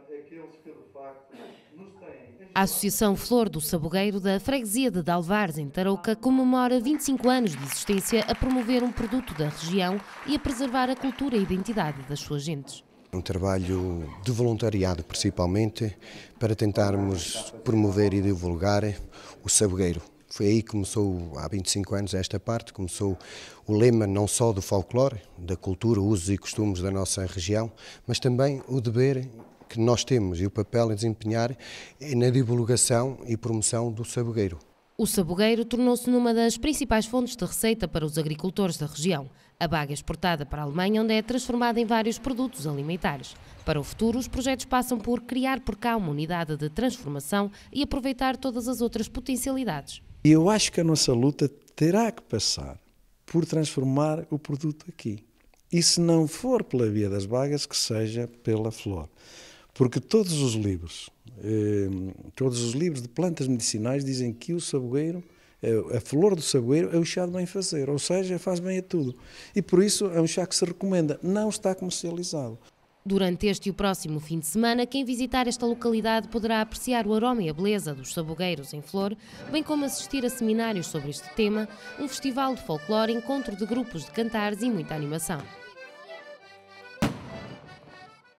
aqueles é que de facto nos têm. A Associação Flor do Sabogueiro da Freguesia de Dalvares, em Tarouca, comemora 25 anos de existência a promover um produto da região e a preservar a cultura e a identidade das suas gentes. Um trabalho de voluntariado, principalmente, para tentarmos promover e divulgar o sabogueiro. Foi aí que começou, há 25 anos, esta parte, começou o lema não só do folclore, da cultura, usos e costumes da nossa região, mas também o dever que nós temos e o papel a desempenhar é na divulgação e promoção do sabogueiro. O sabogueiro tornou-se numa das principais fontes de receita para os agricultores da região. A baga é exportada para a Alemanha, onde é transformada em vários produtos alimentares. Para o futuro, os projetos passam por criar por cá uma unidade de transformação e aproveitar todas as outras potencialidades. Eu acho que a nossa luta terá que passar por transformar o produto aqui. E se não for pela via das bagas, que seja pela flor. Porque todos os livros, eh, todos os livros de plantas medicinais dizem que o saboeiro, eh, a flor do saboeiro é o chá de bem fazer, ou seja, faz bem a tudo. E por isso é um chá que se recomenda, não está comercializado. Durante este e o próximo fim de semana, quem visitar esta localidade poderá apreciar o aroma e a beleza dos sabogueiros em flor, bem como assistir a seminários sobre este tema, um festival de folclore, encontro de grupos de cantares e muita animação.